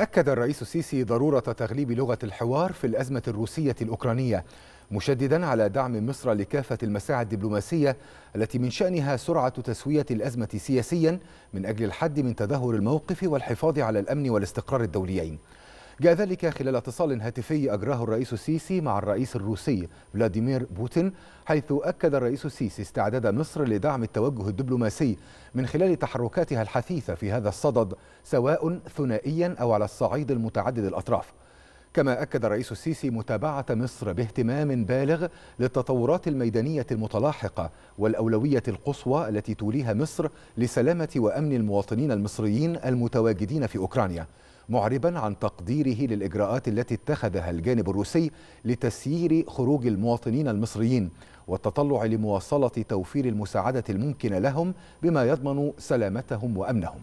أكد الرئيس السيسي ضرورة تغليب لغة الحوار في الأزمة الروسية الأوكرانية مشددا على دعم مصر لكافة المساعي الدبلوماسية التي من شأنها سرعة تسوية الأزمة سياسيا من أجل الحد من تدهور الموقف والحفاظ على الأمن والاستقرار الدوليين جاء ذلك خلال اتصال هاتفي أجراه الرئيس السيسي مع الرئيس الروسي فلاديمير بوتين حيث أكد الرئيس السيسي استعداد مصر لدعم التوجه الدبلوماسي من خلال تحركاتها الحثيثة في هذا الصدد سواء ثنائيا أو على الصعيد المتعدد الأطراف كما أكد الرئيس السيسي متابعة مصر باهتمام بالغ للتطورات الميدانية المتلاحقة والأولوية القصوى التي توليها مصر لسلامة وأمن المواطنين المصريين المتواجدين في أوكرانيا معربا عن تقديره للإجراءات التي اتخذها الجانب الروسي لتسيير خروج المواطنين المصريين والتطلع لمواصلة توفير المساعدة الممكنة لهم بما يضمن سلامتهم وأمنهم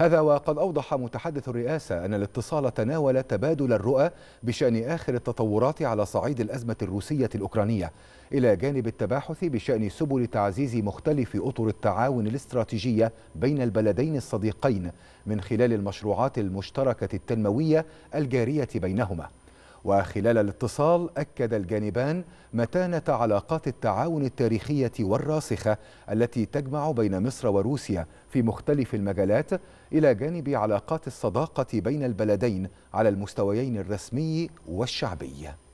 هذا وقد أوضح متحدث الرئاسة أن الاتصال تناول تبادل الرؤى بشأن آخر التطورات على صعيد الأزمة الروسية الأوكرانية إلى جانب التباحث بشأن سبل تعزيز مختلف أطر التعاون الاستراتيجية بين البلدين الصديقين من خلال المشروعات المشتركة التنموية الجارية بينهما وخلال الاتصال أكد الجانبان متانة علاقات التعاون التاريخية والراسخة التي تجمع بين مصر وروسيا في مختلف المجالات إلى جانب علاقات الصداقة بين البلدين على المستويين الرسمي والشعبي